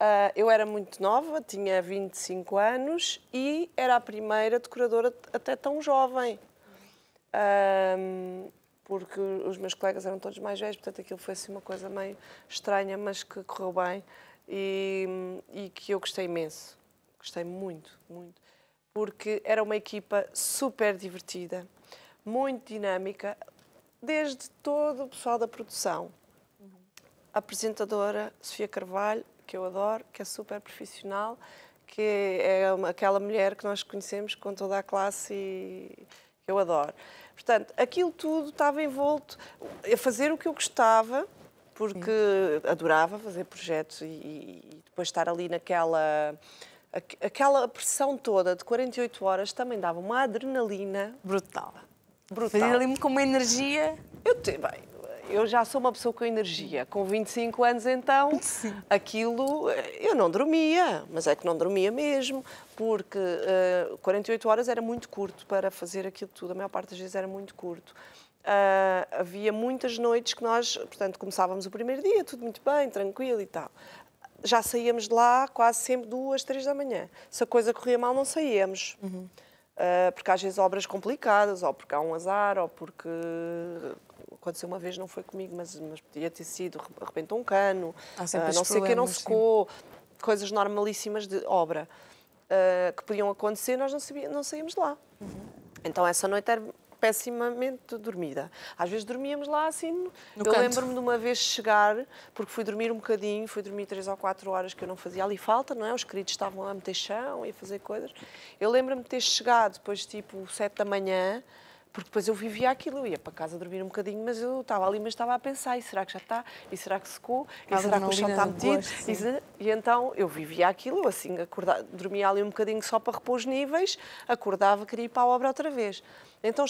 Uh, eu era muito nova, tinha 25 anos e era a primeira decoradora até tão jovem. Uh, porque os meus colegas eram todos mais velhos, portanto aquilo foi assim uma coisa meio estranha, mas que correu bem e, e que eu gostei imenso. Gostei muito, muito. Porque era uma equipa super divertida, muito dinâmica, desde todo o pessoal da produção. A apresentadora Sofia Carvalho, que eu adoro, que é super profissional, que é uma, aquela mulher que nós conhecemos com toda a classe e eu adoro. Portanto, aquilo tudo estava envolto a fazer o que eu gostava, porque Sim. adorava fazer projetos e, e, depois estar ali naquela. Aquela pressão toda de 48 horas também dava uma adrenalina. Brutal. Brutal. Fazia ali com uma energia. Eu te, bem, eu já sou uma pessoa com energia. Com 25 anos, então, Sim. aquilo. Eh, eu não dormia, mas é que não dormia mesmo, porque uh, eh, 48 horas era muito curto para fazer aquilo tudo. A maior parte das vezes era muito curto. Uh, havia muitas noites que nós, portanto, começávamos o primeiro dia, tudo muito bem, tranquilo e tal. Já saíamos de lá quase sempre duas, três da manhã. Se a coisa corria mal, não saíamos. Uhum. Uh, porque às vezes obras complicadas, ou porque há um azar, ou porque aconteceu uma vez, não foi comigo, mas, mas podia ter sido, arrebentou um cano, ah, não sei o que, não secou, coisas normalíssimas de obra uh, que podiam acontecer, nós não, sabia, não saímos lá. Uhum. Então essa noite era pessimamente dormida. Às vezes dormíamos lá assim. No eu lembro-me de uma vez chegar, porque fui dormir um bocadinho, fui dormir três ou quatro horas que eu não fazia ali falta, não é? Os queridos estavam a meter chão e a fazer coisas. Eu lembro-me de ter chegado depois, tipo, sete da manhã porque depois eu vivia aquilo, eu ia para casa dormir um bocadinho, mas eu estava ali, mas estava a pensar, e será que já está? E será que secou? E será que o chão está metido? e, e, então eu vivia aquilo, assim, acordava, dormia ali um bocadinho só para repor os níveis, acordava, queria ir para a obra outra vez. Então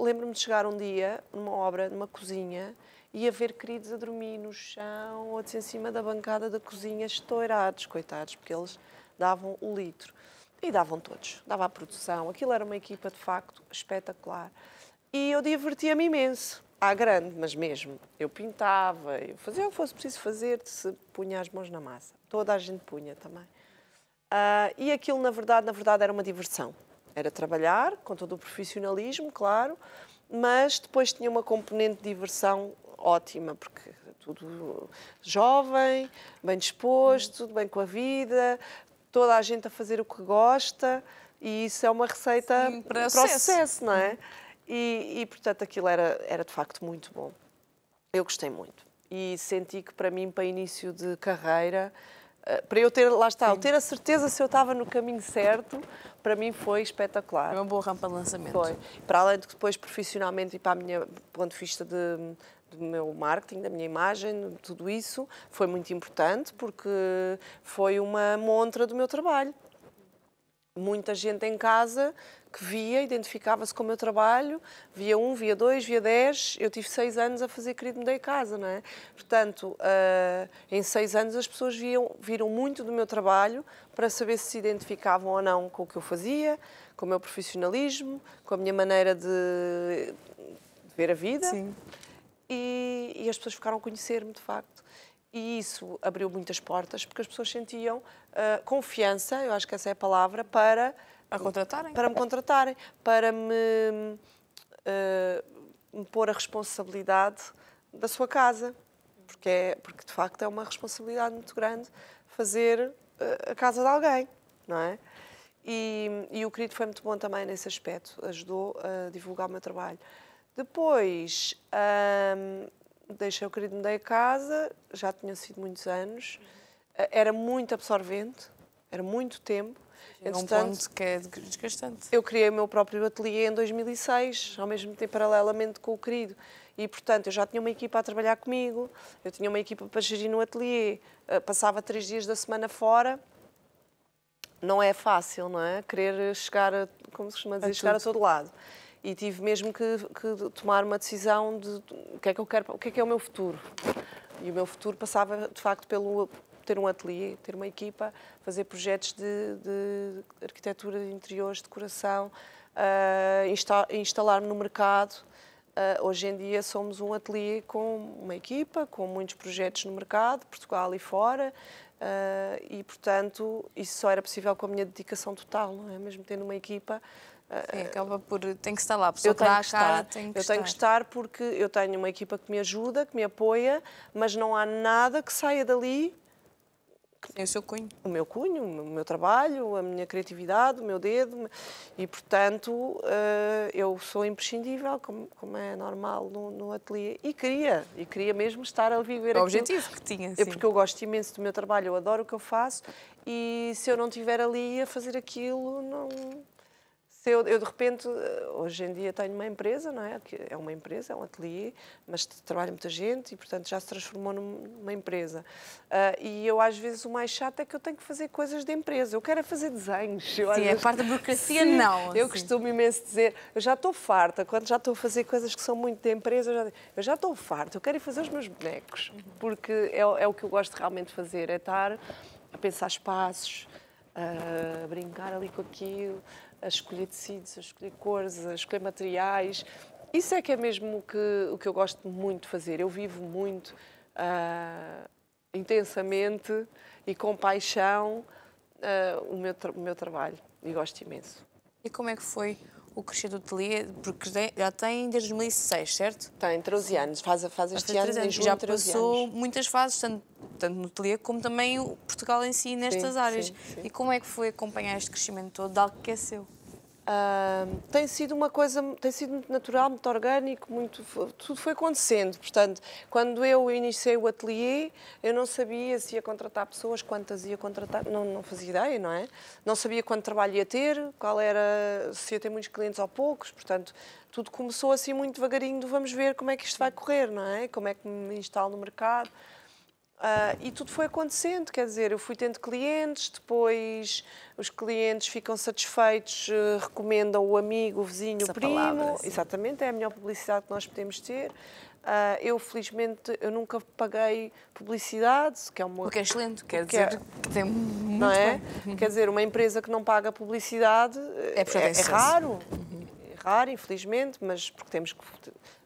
lembro-me de chegar um dia numa obra, numa cozinha, e a ver queridos a dormir no chão, outros em cima da bancada da cozinha, estourados, coitados, porque eles davam o litro. E davam todos, dava a produção. Aquilo era uma equipa de facto espetacular. E eu divertia-me imenso, à grande, mas mesmo. Eu pintava, eu fazia o que fosse preciso fazer, se punha as mãos na massa. Toda a gente punha também. Uh, e aquilo, na verdade, na verdade, era uma diversão. Era trabalhar, com todo o profissionalismo, claro, mas depois tinha uma componente de diversão ótima, porque tudo jovem, bem disposto, bem com a vida, toda a gente a fazer o que gosta e isso é uma receita Sim, para, para o sucesso, não é? E, e, portanto aquilo era, era de facto muito bom. Eu gostei muito e senti que para mim, para início de carreira, eh, para eu ter, lá está, eu ter a certeza se eu estava no caminho certo, para mim foi espetacular. Foi uma boa rampa de lançamento. Foi. Para além de que depois profissionalmente e para a minha ponto de vista de, do meu marketing, da minha imagem, tudo isso foi muito importante porque foi uma montra do meu trabalho. Muita gente em casa que via, identificava-se com o meu trabalho, via um, via dois, via dez. Eu tive seis anos a fazer Querido Me Dei Casa, não é? Portanto, uh, em seis anos as pessoas viam, viram muito do meu trabalho para saber se se identificavam ou não com o que eu fazia, com o meu profissionalismo, com a minha maneira de ver a vida. Sim e, e as pessoas ficaram a conhecer-me, de facto. E isso abriu muitas portas, porque as pessoas sentiam uh, confiança, eu acho que essa é a palavra, para... A contratarem. Para me contratarem, para me, uh, ah, me pôr a responsabilidade da sua casa, porque, é, porque de facto é uma responsabilidade muito grande fazer uh, a casa de alguém, não é? E, e o querido foi muito bom também nesse aspecto, ajudou a divulgar o meu trabalho. Depois, um, deixei o querido, mudei a casa, já tinha sido muitos anos, eh, era muito absorvente, era muito tempo. É um ponto que é desgastante. Eu criei o meu próprio ateliê em 2006, ao mesmo tempo, paralelamente com o querido. E, portanto, eu já tinha uma equipa a trabalhar comigo, eu tinha uma equipa para gerir no ateliê, eh, passava três dias da semana fora. Não é fácil, não é? Querer chegar, a, como se costuma dizer, chegar a todo lado e tive mesmo que, que tomar uma decisão de o que é que eu quero, o que é que é o meu futuro. E o meu futuro passava, de facto, pelo ter um ateliê, ter uma equipa, fazer projetos de, de arquitetura de interiores, decoração, uh, insta instalar-me no mercado. Uh, hoje em dia somos um ateliê com uma equipa, com muitos projetos no mercado, Portugal e fora, uh, e portanto isso só era possível com a minha dedicação total, não é? mesmo tendo uma equipa, Sim, eh, acaba por. Tem que estar lá, a pessoa eu tenho que estar. Tem que eu estar. tenho que estar porque eu tenho uma equipa que me ajuda, que me apoia, mas não há nada que saia dali. Tem o seu cunho. O meu cunho, o meu trabalho, a minha criatividade, o meu dedo. E, portanto, eh, eu sou imprescindível, como é normal no, ateliê. E queria, e queria mesmo estar a viver O objetivo que tinha, sim. É porque eu gosto imenso do meu trabalho, eu adoro o que eu faço. E se eu não estiver ali a fazer aquilo, não se eu, eu, de repente, eh, hoje em dia tenho uma empresa, não é? Que é uma empresa, é um ateliê, mas trabalha muita gente e, portanto, já se transformou numa empresa. Uh, e eu, às vezes, o mais chato é que eu tenho que fazer coisas de empresa. Eu quero é fazer desenhos. Sim, eu, vezes, parte da burocracia, sim, não. Eu costumo imenso dizer, eu já estou farta, quando já estou a fazer coisas que são muito de empresa, eu já, eu já estou farta, eu quero ir fazer os meus bonecos, porque é, é o que eu gosto realmente de fazer, é estar a pensar espaços, a brincar ali com aquilo, a escolher tecidos, a escolher cores, a escolher materiais. Isso é que é mesmo o que, o que eu gosto muito de fazer. Eu vivo muito uh, intensamente e com paixão uh, o, meu o meu trabalho e gosto imenso. E como é que foi o do Ateliê, porque já tem desde 2006, certo? Tem 13 anos, faz, faz este ano anos. Junho, já passou anos. muitas fases, tanto, tanto no ateliê como também o Portugal em si nestas sim, áreas. Sim, sim. E como é que foi acompanhar este crescimento todo de algo que é seu? Uh, tem sido uma coisa, tem sido muito natural, muito orgânico, muito, tudo foi acontecendo. Portanto, quando eu iniciei o ateliê, eu não sabia se ia contratar pessoas, quantas ia contratar, não, não fazia ideia, não é? Não sabia quanto trabalho ia ter, qual era, se ia ter muitos clientes ou poucos, portanto, tudo começou assim muito devagarinho vamos ver como é que isto vai correr, não é? Como é que me instalo no mercado. Uh, e tudo foi acontecendo, quer dizer, eu fui tendo clientes, depois os clientes ficam satisfeitos, uh, recomendam o amigo, o vizinho, Essa o primo. Palavra, Exatamente, é a melhor publicidade que nós podemos ter. Uh, eu, felizmente, eu nunca paguei publicidade, que é uma... O que é excelente, quer que dizer é... que tem muito Não é? Bem. Quer dizer, uma empresa que não paga publicidade é, é, é raro. Uhum. É raro, infelizmente, mas porque temos que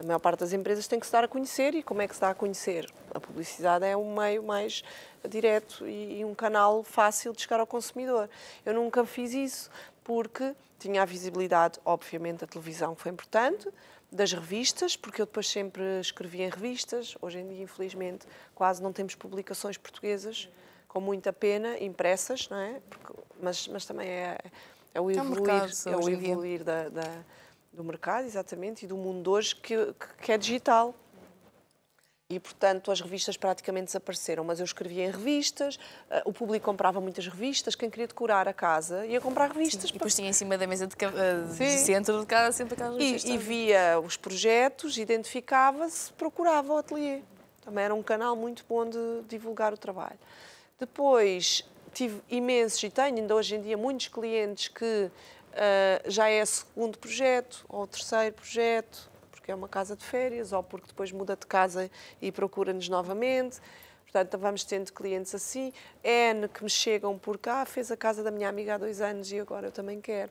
a maior parte das empresas tem que se dar a conhecer e como é que se dá a conhecer? A publicidade é um meio mais direto e, um canal fácil de chegar ao consumidor. Eu nunca fiz isso porque tinha a visibilidade, obviamente, da televisão, que foi importante, das revistas, porque eu depois sempre escrevi em revistas. Hoje em dia, infelizmente, quase não temos publicações portuguesas, com muita pena, impressas, não é? Porque, mas, mas também é, é o então, evoluir, é o evoluir da, da do mercado, exatamente, e do mundo hoje que, que é digital. E, portanto, as revistas praticamente desapareceram, mas eu escrevia em revistas, eh, o público comprava muitas revistas, quem queria decorar a casa ia comprar revistas. Sim, para... e depois tinha em cima da mesa de, eh, de centro de casa sempre aquelas revistas. E, e via os projetos, identificava-se, procurava o ateliê. Também era um canal muito bom de divulgar o trabalho. Depois tive imensos, e tenho ainda hoje em dia, muitos clientes que uh, já é segundo projeto ou terceiro projeto, porque é uma casa de férias ou porque depois muda de casa e procura-nos novamente. Portanto, vamos tendo clientes assim. N que me chegam por cá, ah, fez a casa da minha amiga há dois anos e agora eu também quero.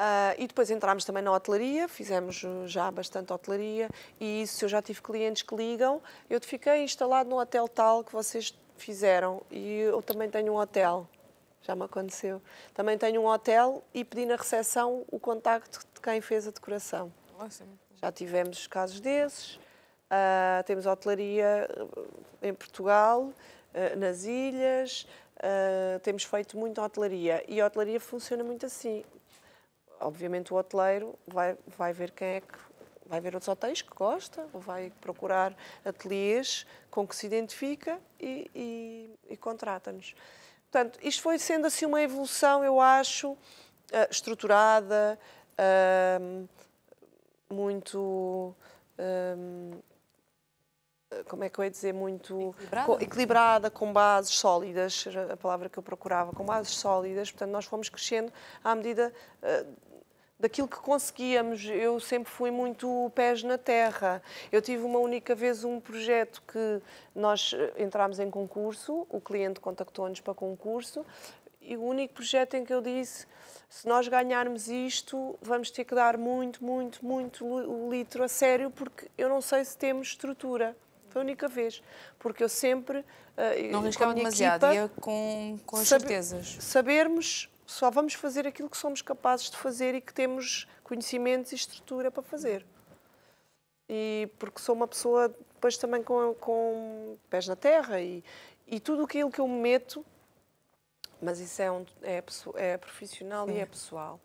Uh, e depois entramos também na hotelaria, fizemos uh, já bastante hotelaria e isso eu já tive clientes que ligam. Eu fiquei instalado no hotel tal que vocês fizeram e eu também tenho um hotel já me aconteceu. Também tenho um hotel e pedi na recepção o contacto de quem fez a decoração. Nossa, é já tivemos casos desses. Uh, temos hotelaria ah, em Portugal, uh, nas ilhas, uh, temos feito muita hotelaria. E a hotelaria funciona muito assim. Obviamente o hoteleiro vai, vai ver quem é que vai ver outros hotéis que gosta, vai procurar ateliês com que se identifica e, e, e contrata-nos. Portanto, isto foi sendo assim uma evolução, eu acho, ah, estruturada, muito. Ah, como é que eu ia dizer? Muito equilibrada. Com, equilibrada, com bases sólidas, a palavra que eu procurava, com bases sólidas. Portanto, nós fomos crescendo à medida. Uh, daquilo que conseguíamos. Eu sempre fui muito pés na terra. Eu tive uma única vez um projeto que nós eh, entramos em concurso, o cliente contactou-nos para concurso, e o único projeto em que eu disse se nós ganharmos isto, vamos ter que dar muito, muito, muito o litro a sério, porque eu não sei se temos estrutura. Foi a única vez, porque eu sempre... Eh, não arriscavam demasiado, equipa, ia com, com as certezas. Sabermos só vamos fazer aquilo que somos capazes de fazer e que temos conhecimentos e estrutura para fazer. E porque sou uma pessoa depois também com, com pés na terra e, e tudo aquilo que eu me meto, mas isso é, um, é, é profissional Sim. e é pessoal.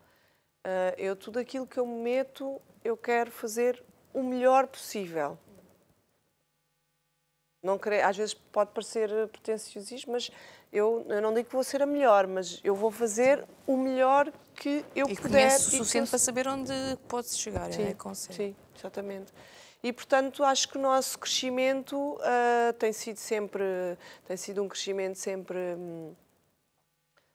Uh, eu tudo aquilo que eu me meto, eu quero fazer o melhor possível. Não creio às vezes pode parecer pretenciosismo, mas eu, eu, não digo que vou ser a melhor, mas eu vou fazer o melhor que eu e puder. E o suficiente para saber onde pode chegar, sim, é conselho. Sim, exatamente. E, portanto, acho que o nosso crescimento uh, tem sido sempre, tem sido um crescimento sempre um,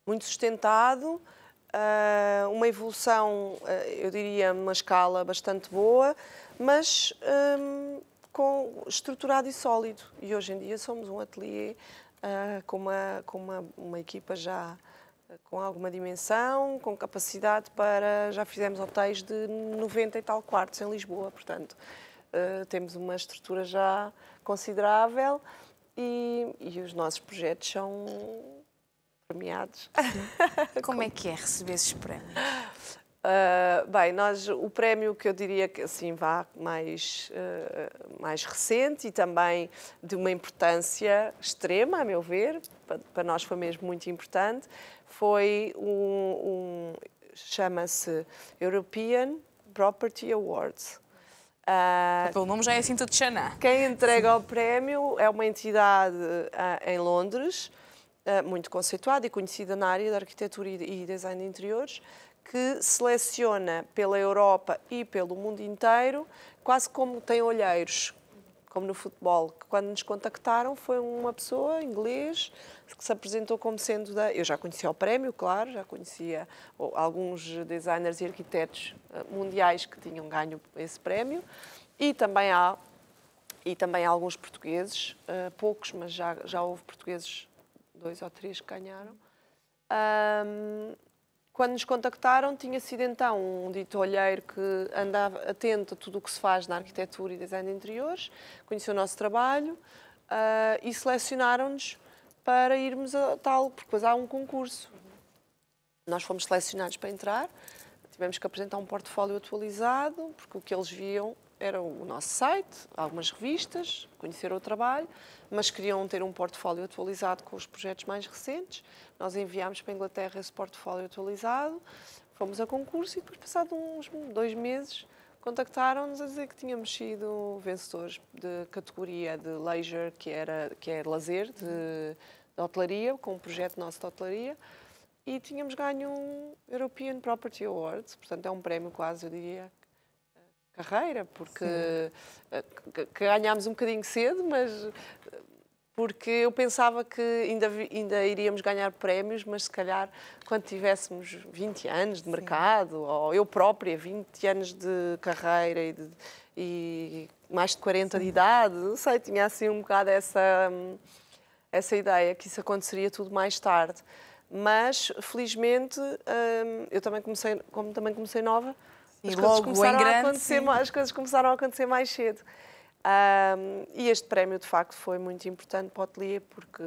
muito sustentado, uh, uma evolução, uh, eu diria, numa escala bastante boa, mas um, com, estruturado e sólido. E hoje em dia somos um ateliê uh, com, uma, com uma, uma equipa já ah, com alguma dimensão, com capacidade para. Já fizemos hotéis de 90 e tal quartos em Lisboa, portanto, uh, temos uma estrutura já considerável e, e os nossos projetos são premiados. Como é que é receber esses prémios? Uh, bem, nós, o prémio que eu diria que assim vá mais, uh, mais recente e também de uma importância extrema, a meu ver, para, para nós foi mesmo muito importante, foi um, um chama-se European Property Awards. Uh, ah, Pelo nome já é assim tudo xaná. Quem entrega o prémio é uma entidade em Londres, muito conceituada e conhecida na área da arquitetura e, e design de interiores, que seleciona pela Europa e pelo mundo inteiro, quase como tem olheiros, como no futebol, que quando nos contactaram foi uma pessoa, inglês, que se apresentou como sendo da... Eu já conhecia o prémio, claro, já conhecia alguns designers e arquitetos eh, mundiais que tinham ganho esse prémio, e também há e também há alguns portugueses, eh, poucos, mas já, já houve portugueses, dois ou três, que ganharam. Um, quando nos contactaram, tinha sido então um dito olheiro que andava atento a tudo o que se faz na arquitetura e design de interiores, conheceu o nosso trabalho uh, e selecionaram-nos para irmos a tal, porque depois há um concurso. Nós fomos selecionados para entrar, tivemos que apresentar um portfólio atualizado, porque o que eles viam eram o nosso site, algumas revistas, conhecer o trabalho, mas queriam ter um portfólio atualizado com os projetos mais recentes. Nós enviámos para a Inglaterra esse portfólio atualizado, fomos a concurso e depois, passado uns dois meses, contactaram-nos a dizer que tínhamos sido vencedores de categoria de leisure, que, era, que é lazer, de, de hotelaria, com um projeto nosso de hotelaria, e tínhamos ganho um European Property Award, portanto é um prémio quase, eu diria, carreira, porque eh, que, que ganhámos um bocadinho cedo, mas eh, porque eu pensava que ainda, ainda iríamos ganhar prémios, mas se calhar quando tivéssemos 20 anos de mercado, ou eu própria, 20 anos de carreira e, de, e mais de 40 Sim. de idade, não sei, tinha assim um bocado essa, essa ideia que isso aconteceria tudo mais tarde. Mas, felizmente, eh, eu também comecei, como também comecei nova, as e logo grande, as coisas começaram a acontecer mais cedo. Um, e este prémio, de facto, foi muito importante para o ateliê, porque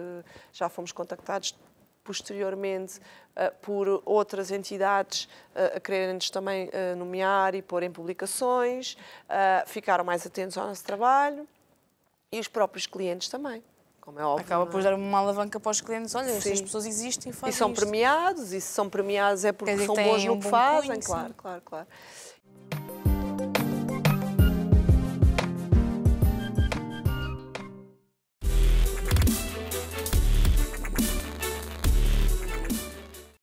já fomos contactados posteriormente uh, por outras entidades uh, a quererem-nos também uh, nomear e pôr em publicações, ficaram mais atentos ao nosso trabalho e os próprios clientes também. Como é óbvio, Acaba por é? dar uma alavanca para os clientes. Olha, as pessoas existem e fazem E são isto. premiados, e se são premiados é porque são bons no um que fazem, claro, claro, claro.